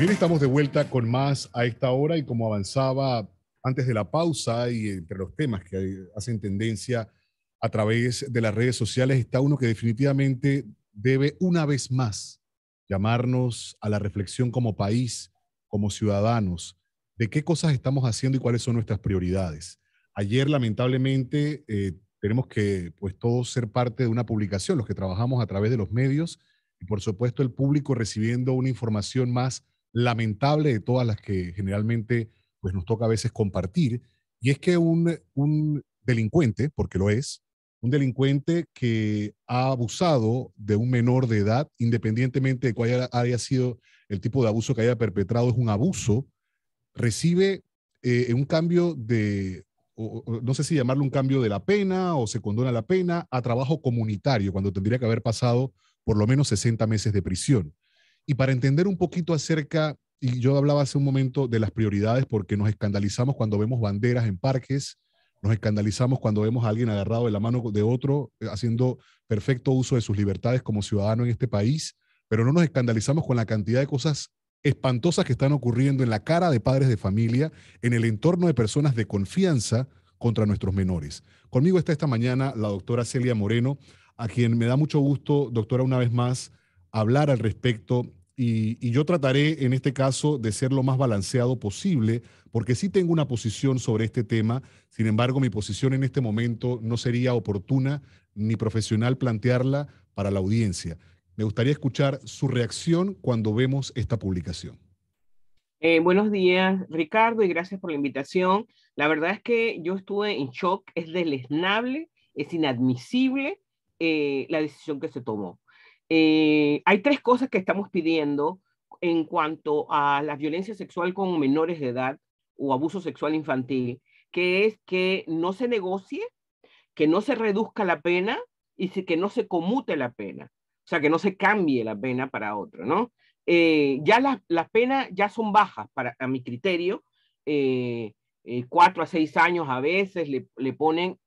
Bien, estamos de vuelta con más a esta hora y como avanzaba antes de la pausa y entre los temas que hacen tendencia a través de las redes sociales está uno que definitivamente debe una vez más llamarnos a la reflexión como país, como ciudadanos, de qué cosas estamos haciendo y cuáles son nuestras prioridades. Ayer lamentablemente eh, tenemos que pues todos ser parte de una publicación, los que trabajamos a través de los medios y por supuesto el público recibiendo una información más lamentable de todas las que generalmente pues, nos toca a veces compartir, y es que un, delincuente, porque lo es, un delincuente que ha abusado de un menor de edad, independientemente de cuál haya, sido el tipo de abuso que haya perpetrado, es un abuso, recibe eh, un cambio de, no sé si llamarlo un cambio de la pena o se condona la pena a trabajo comunitario, cuando tendría que haber pasado por lo menos 60 meses de prisión. Y para entender un poquito acerca, y yo hablaba hace un momento de las prioridades, porque nos escandalizamos cuando vemos banderas en parques, nos escandalizamos cuando vemos a alguien agarrado de la mano de otro, eh, haciendo perfecto uso de sus libertades como ciudadano en este país, pero no nos escandalizamos con la cantidad de cosas espantosas que están ocurriendo en la cara de padres de familia, en el entorno de personas de confianza contra nuestros menores. Conmigo está esta mañana la doctora Celia Moreno, a quien me da mucho gusto, doctora, una vez más, hablar al respecto y, yo trataré en este caso de ser lo más balanceado posible, porque sí tengo una posición sobre este tema, sin embargo mi posición en este momento no sería oportuna ni profesional plantearla para la audiencia. Me gustaría escuchar su reacción cuando vemos esta publicación. Eh, buenos días, Ricardo, y gracias por la invitación. La verdad es que yo estuve en shock, es deleznable, es inadmisible eh, la decisión que se tomó. Eh, hay tres cosas que estamos pidiendo en cuanto a la violencia sexual con menores de edad o abuso sexual infantil, que es que no se negocie, que no se reduzca la pena y que no se comute la pena, o sea, que no se cambie la pena para otro, ¿no? Eh, ya las, penas ya son bajas para, a mi criterio, eh, cuatro a seis años a veces le, ponen,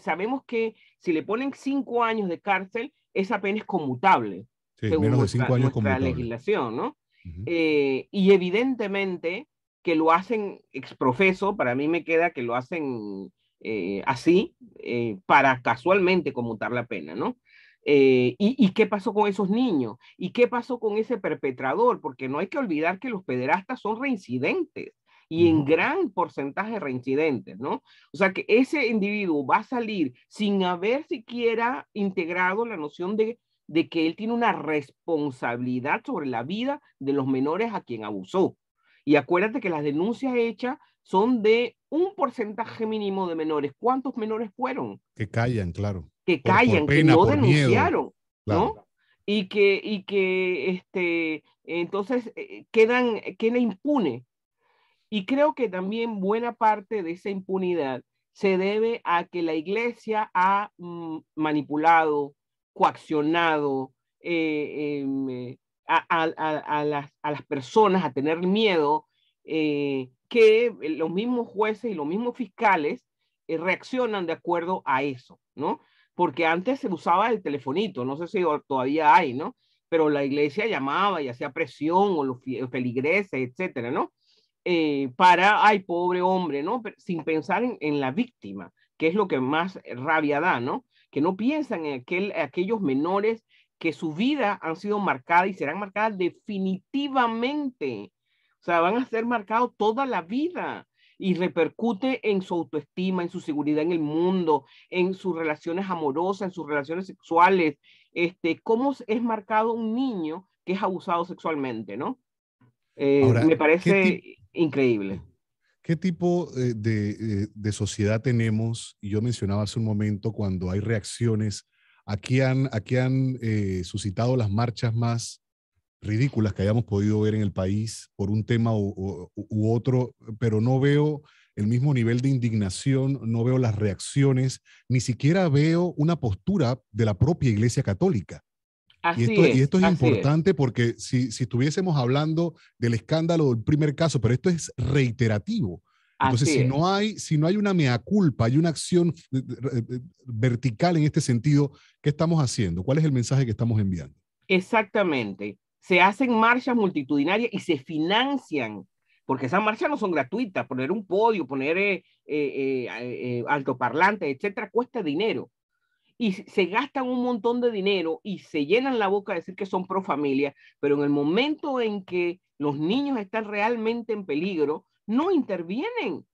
sabemos que si le ponen cinco años de cárcel, esa pena es comutable sí, menos de cinco nuestra, legislación, ¿no? Eh, y evidentemente que lo hacen exprofeso, para mí me queda que lo hacen eh, así, eh, para casualmente comutar la pena, ¿no? y, y, qué pasó con esos niños? ¿Y qué pasó con ese perpetrador? Porque no hay que olvidar que los pederastas son reincidentes y en gran porcentaje reincidentes, ¿no? O sea que ese individuo va a salir sin haber siquiera integrado la noción de, de que él tiene una responsabilidad sobre la vida de los menores a quien abusó. Y acuérdate que las denuncias hechas son de un porcentaje mínimo de menores. ¿Cuántos menores fueron? Que callan, claro. Que callan, que no denunciaron, ¿no? Y que, y que este, entonces eh, quedan, queda impune y creo que también buena parte de esa impunidad se debe a que la iglesia ha mm, manipulado, coaccionado eh, em, eh, a, las, personas a tener miedo eh, que los mismos jueces y los mismos fiscales reaccionan de acuerdo a eso, ¿no? Porque antes se usaba el telefonito, no sé si todavía hay, ¿no? Pero la iglesia llamaba y hacía presión o los feligreses, etcétera, ¿no? Eh, para, ay, pobre hombre, ¿no? sin pensar en, la víctima, que es lo que más rabia da, ¿no? Que no piensan en aquel, aquellos menores que su vida han sido marcada y serán marcadas definitivamente. O sea, van a ser marcados toda la vida y repercute en su autoestima, en su seguridad en el mundo, en sus relaciones amorosas, en sus relaciones sexuales, este, cómo es marcado un niño que es abusado sexualmente, ¿no? Eh, me parece increíble. ¿Qué tipo eh, eh, de, sociedad tenemos? yo mencionaba hace un momento cuando hay reacciones, aquí han, han eh, suscitado las marchas más ridículas que hayamos podido ver en el país por un tema u otro, pero no veo el mismo nivel de indignación, no veo las reacciones, ni siquiera veo una postura de la propia Iglesia Católica y, esto, es, y esto es importante porque si, si, estuviésemos hablando del escándalo del primer caso, pero esto es reiterativo. Entonces, si no, hay, si no hay una mea culpa, hay una acción eh, eh, eh, vertical en este sentido, ¿qué estamos haciendo? ¿Cuál es el mensaje que estamos enviando? Exactamente. Se hacen marchas multitudinarias y se financian porque esas marchas no son gratuitas, poner un podio, poner altoparlantes, etcétera, cuesta dinero y se gastan un montón de dinero y se llenan la boca de decir que son pro familia, pero en el momento en que los niños están realmente en peligro, no intervienen,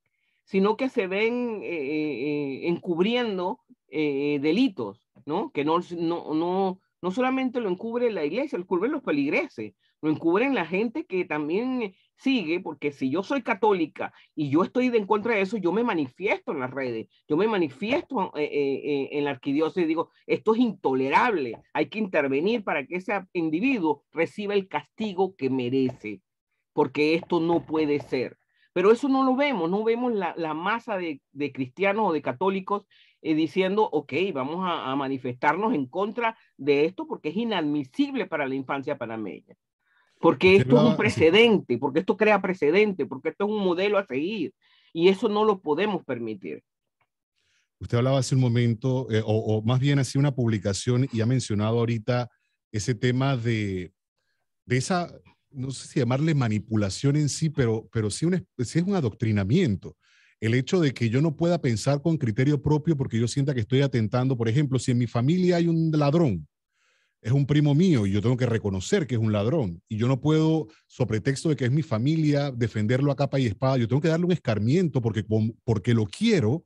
sino que se ven eh, eh, encubriendo eh, delitos, ¿no? Que no, solamente lo encubre la iglesia, lo encubren los peligreses, lo encubren la gente que también eh, sigue, porque si yo soy católica y yo estoy de en contra de eso, yo me manifiesto en las redes, yo me manifiesto eh, eh, en la arquidiócesis digo, esto es intolerable, hay que intervenir para que ese individuo reciba el castigo que merece, porque esto no puede ser. Pero eso no lo vemos, no vemos la, masa de, cristianos o de católicos diciendo, ok, vamos a, a manifestarnos en contra de esto porque es inadmisible para la infancia panameña porque esto es un precedente, porque esto crea precedente, porque esto es un modelo a seguir y eso no lo podemos permitir. Usted hablaba hace un momento, eh, o, más bien hacía una publicación y ha mencionado ahorita ese tema de, de esa, no sé si llamarle manipulación en sí, pero, pero sí, un, sí es un adoctrinamiento. El hecho de que yo no pueda pensar con criterio propio porque yo sienta que estoy atentando, por ejemplo, si en mi familia hay un ladrón, es un primo mío y yo tengo que reconocer que es un ladrón. Y yo no puedo, sobre texto de que es mi familia, defenderlo a capa y espada. Yo tengo que darle un escarmiento porque, porque lo quiero,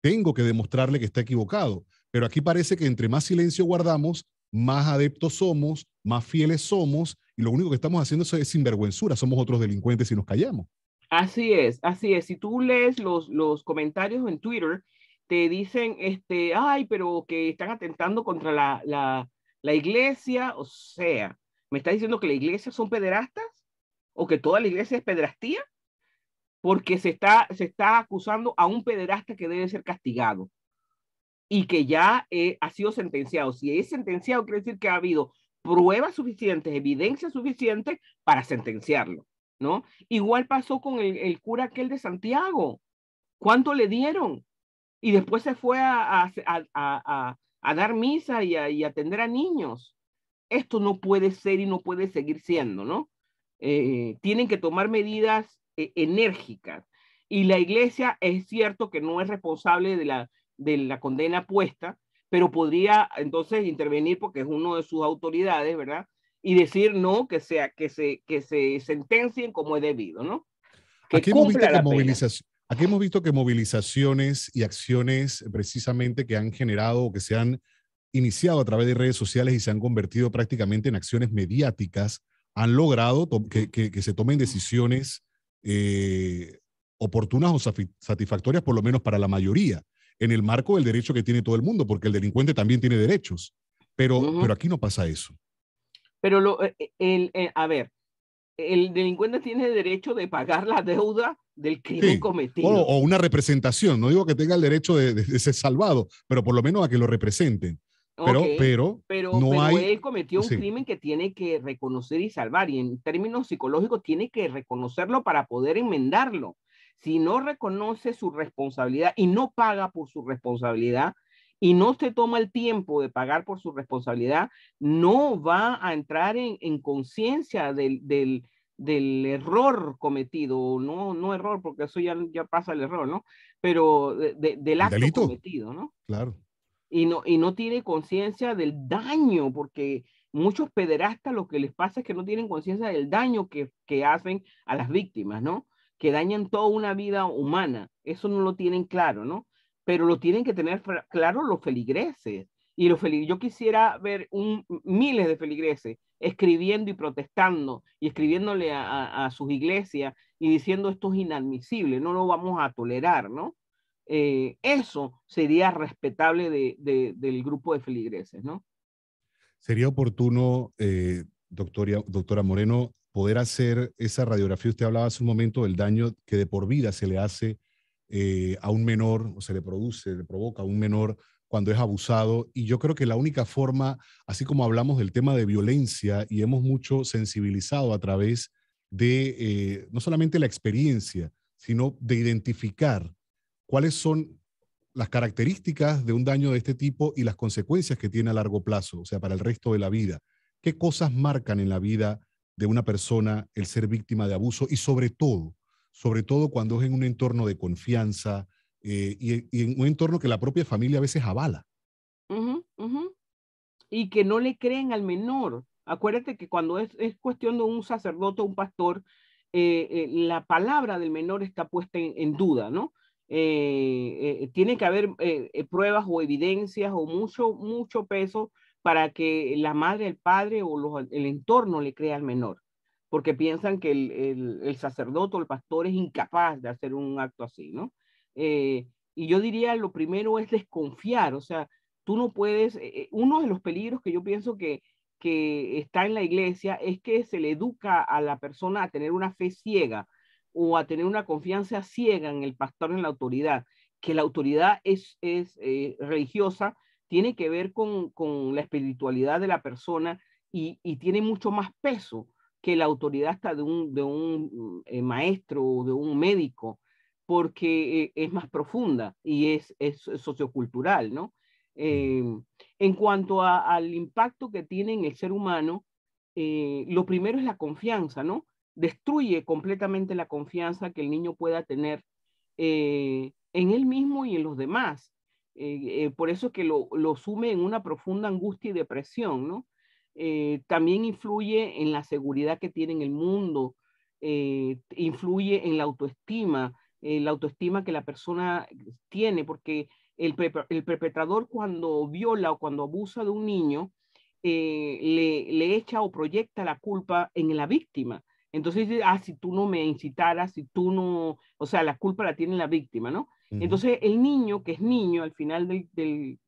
tengo que demostrarle que está equivocado. Pero aquí parece que entre más silencio guardamos, más adeptos somos, más fieles somos, y lo único que estamos haciendo es sinvergüenzura, somos otros delincuentes si nos callamos. Así es, así es. Si tú lees los, los comentarios en Twitter, te dicen, este, ay, pero que están atentando contra la la iglesia, o sea, ¿me está diciendo que la iglesia son pederastas? ¿O que toda la iglesia es pederastía? Porque se está, se está acusando a un pederasta que debe ser castigado y que ya eh, ha sido sentenciado. Si es sentenciado, quiere decir que ha habido pruebas suficientes, evidencia suficiente para sentenciarlo, ¿no? Igual pasó con el, cura aquel de Santiago. ¿Cuánto le dieron? Y después se fue a, a dar misa y, a, atender a niños. Esto no puede ser y no puede seguir siendo, ¿no? Eh, tienen que tomar medidas eh, enérgicas. Y la iglesia es cierto que no es responsable de la, de la condena puesta, pero podría entonces intervenir porque es uno de sus autoridades, ¿verdad? Y decir no, que sea que se que se sentencien como es debido, ¿no? Que Aquí la movilización, Aquí hemos visto que movilizaciones y acciones precisamente que han generado o que se han iniciado a través de redes sociales y se han convertido prácticamente en acciones mediáticas, han logrado que, se tomen decisiones eh, oportunas o satisfactorias, por lo menos para la mayoría, en el marco del derecho que tiene todo el mundo, porque el delincuente también tiene derechos. Pero, pero aquí no pasa eso. Pero, lo, eh, eh, a ver, el delincuente tiene derecho de pagar la deuda del crimen cometido. O, una representación, no digo que tenga el derecho de, ser salvado, pero por lo menos a que lo representen. Pero, pero, pero, no hay... él cometió un crimen que tiene que reconocer y salvar, y en términos psicológicos tiene que reconocerlo para poder enmendarlo. Si no reconoce su responsabilidad y no paga por su responsabilidad, y no se toma el tiempo de pagar por su responsabilidad, no va a entrar en, conciencia del, del, error cometido, no, no error, porque eso ya, ya pasa el error, ¿no? Pero del acto cometido, ¿no? Claro. Y no, y no tiene conciencia del daño, porque muchos pederastas lo que les pasa es que no tienen conciencia del daño que, que hacen a las víctimas, ¿no? Que dañan toda una vida humana. Eso no lo tienen claro, ¿no? pero lo tienen que tener claro los feligreses. Y los yo quisiera ver un, miles de feligreses escribiendo y protestando y escribiéndole a, sus iglesias y diciendo esto es inadmisible, no lo vamos a tolerar, ¿no? Eh, eso sería respetable del grupo de feligreses, ¿no? Sería oportuno, eh, doctora, doctora Moreno, poder hacer esa radiografía. Usted hablaba hace un momento del daño que de por vida se le hace eh, a un menor, o se le produce, le provoca a un menor cuando es abusado. Y yo creo que la única forma, así como hablamos del tema de violencia y hemos mucho sensibilizado a través de eh, no solamente la experiencia, sino de identificar cuáles son las características de un daño de este tipo y las consecuencias que tiene a largo plazo, o sea, para el resto de la vida. ¿Qué cosas marcan en la vida de una persona el ser víctima de abuso y sobre todo sobre todo cuando es en un entorno de confianza eh, y, en un entorno que la propia familia a veces avala. Y que no le creen al menor. Acuérdate que cuando es, cuestión de un sacerdote o un pastor, eh, eh, la palabra del menor está puesta en, duda, ¿no? tiene que haber pruebas o evidencias o mucho, mucho peso para que la madre, el padre o el entorno le crea al menor porque piensan que el, el, el sacerdote o el pastor es incapaz de hacer un acto así, ¿no? Eh, y yo diría, lo primero es desconfiar, o sea, tú no puedes, eh, uno de los peligros que yo pienso que, que está en la iglesia es que se le educa a la persona a tener una fe ciega o a tener una confianza ciega en el pastor, en la autoridad, que la autoridad es, es eh, religiosa, tiene que ver con, con, la espiritualidad de la persona y, y tiene mucho más peso que la autoridad está de un, de un eh, maestro o de un médico, porque eh, es más profunda y es, sociocultural, ¿no? Eh, en cuanto al impacto que tiene en el ser humano, lo primero es la confianza, ¿no? Destruye completamente la confianza que el niño pueda tener en él mismo y en los demás. por eso que lo, lo sume en una profunda angustia y depresión, ¿no? Eh, también influye en la seguridad que tiene en el mundo, eh, influye en la autoestima, en eh, la autoestima que la persona tiene, porque el, perpetrador cuando viola o cuando abusa de un niño, le, echa o proyecta la culpa en la víctima. Entonces ah, si tú no me incitaras, si tú no, o sea, la culpa la tiene la víctima, ¿no? Entonces el niño, que es niño al final del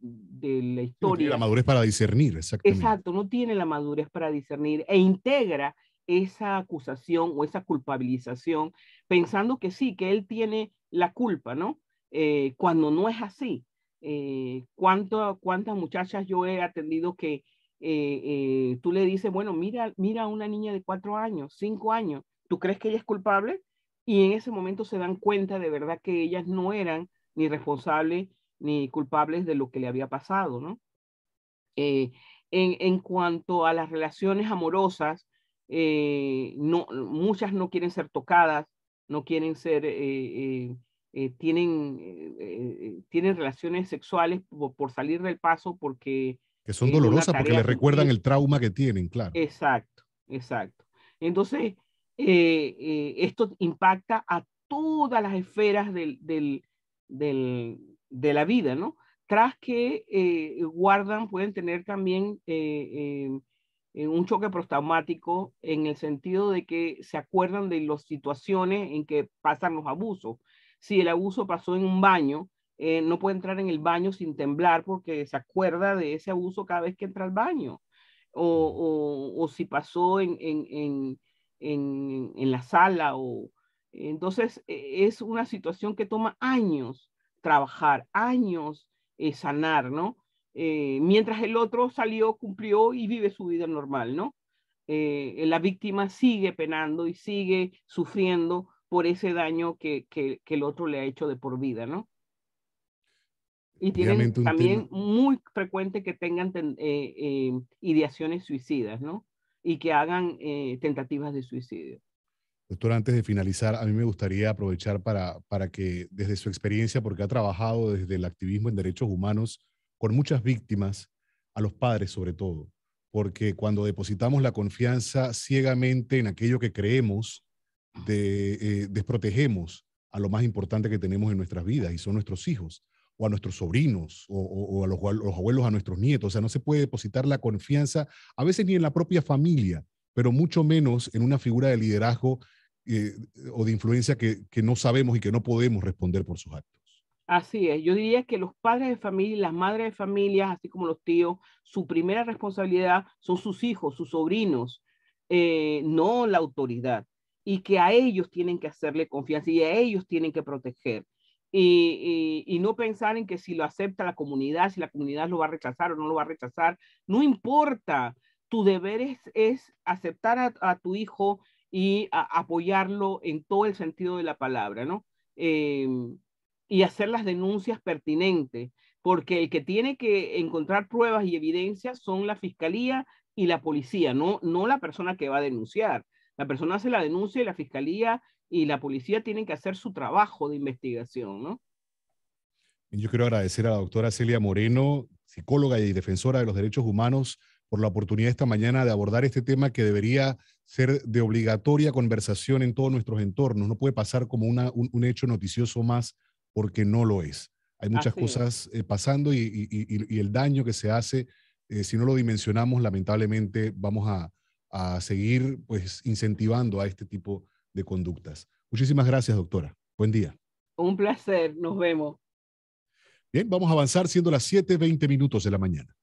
de la historia. No la madurez para discernir, exactamente. Exacto, no tiene la madurez para discernir e integra esa acusación o esa culpabilización pensando que sí, que él tiene la culpa, ¿no? Eh, cuando no es así. Eh, ¿cuánto, ¿Cuántas muchachas yo he atendido que eh, tú le dices, bueno, mira, mira a una niña de cuatro años, cinco años, ¿tú crees que ella es culpable? Y en ese momento se dan cuenta de verdad que ellas no eran ni responsables ni culpables de lo que le había pasado, ¿no? Eh, en, cuanto a las relaciones amorosas, eh, no, muchas no quieren ser tocadas, no quieren ser, eh, tienen, tienen relaciones sexuales por, salir del paso porque... Que son dolorosas porque les recuerdan el trauma que tienen, claro. Exacto, exacto. Entonces, esto impacta a todas las esferas del, del, de la vida, ¿no? Tras que eh, guardan, pueden tener también eh, em, eh, un choque prostaumático en el sentido de que se acuerdan de las situaciones en que pasan los abusos. Si el abuso pasó en un baño, no puede entrar en el baño sin temblar porque se acuerda de ese abuso cada vez que entra al baño. O, si pasó en, en, la sala. O, entonces, e, es una situación que toma años trabajar, años eh, sanar, ¿no? Eh, mientras el otro salió, cumplió y vive su vida normal, ¿no? Eh, la víctima sigue penando y sigue sufriendo por ese daño que, el otro le ha hecho de por vida, ¿no? Y tienen también muy frecuente que tengan ideaciones suicidas, ¿no? Y que hagan tentativas de suicidio. Doctor, antes de finalizar, a mí me gustaría aprovechar para, para que desde su experiencia, porque ha trabajado desde el activismo en derechos humanos con muchas víctimas, a los padres sobre todo, porque cuando depositamos la confianza ciegamente en aquello que creemos, de, eh, desprotegemos a lo más importante que tenemos en nuestras vidas, y son nuestros hijos, o a nuestros sobrinos, o, a los abuelos, a nuestros nietos. O sea, no se puede depositar la confianza, a veces ni en la propia familia, pero mucho menos en una figura de liderazgo eh, o de influencia que, no sabemos y que no podemos responder por sus actos. Así es, yo diría que los padres de familia y las madres de familia, así como los tíos, su primera responsabilidad son sus hijos, sus sobrinos, eh, no la autoridad, y que a ellos tienen que hacerle confianza y a ellos tienen que proteger. Y, no pensar en que si lo acepta la comunidad, si la comunidad lo va a rechazar o no lo va a rechazar, no importa, tu deber es, aceptar a tu hijo y apoyarlo en todo el sentido de la palabra, ¿no? Em, y hacer las denuncias pertinentes, porque el que tiene que encontrar pruebas y evidencias son la fiscalía y la policía, no, no la persona que va a denunciar. La persona hace la denuncia y la fiscalía y la policía tienen que hacer su trabajo de investigación, ¿no? Yo quiero agradecer a la doctora Celia Moreno, psicóloga y defensora de los derechos humanos, por la oportunidad esta mañana de abordar este tema que debería ser de obligatoria conversación en todos nuestros entornos. No puede pasar como un, hecho noticioso más porque no lo es. Hay muchas cosas eh, pasando y, el daño que se hace, eh, si no lo dimensionamos, lamentablemente vamos a, a seguir pues incentivando a este tipo de conductas. Muchísimas gracias, doctora. Buen día. Un placer, nos vemos. Bien, vamos a avanzar siendo las 7:20 minutos de la mañana.